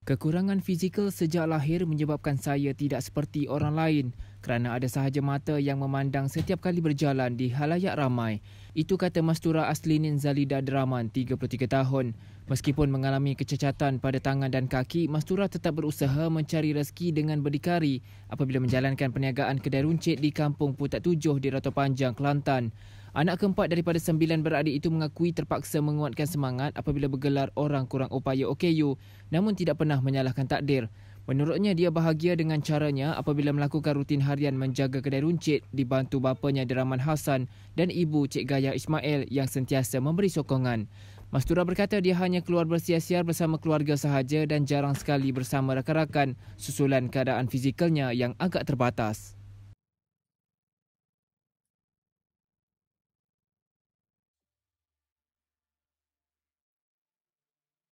Kekurangan fizikal sejak lahir menyebabkan saya tidak seperti orang lain kerana ada sahaja mata yang memandang setiap kali berjalan di halayak ramai. Itu kata Mastura Aslinin Zalida Draman, 33 tahun. Meskipun mengalami kecacatan pada tangan dan kaki, Mastura tetap berusaha mencari rezeki dengan berdikari apabila menjalankan perniagaan kedai runcit di kampung Putat Tujuh di Rata Panjang, Kelantan. Anak keempat daripada sembilan beradik itu mengakui terpaksa menguatkan semangat apabila bergelar orang kurang upaya OKU namun tidak pernah menyalahkan takdir. Menurutnya dia bahagia dengan caranya apabila melakukan rutin harian menjaga kedai runcit dibantu bapanya Deraman Hasan dan ibu Cik Gaya Ismail yang sentiasa memberi sokongan. Mastura berkata dia hanya keluar bersiar-siar bersama keluarga sahaja dan jarang sekali bersama rakan-rakan susulan keadaan fizikalnya yang agak terbatas.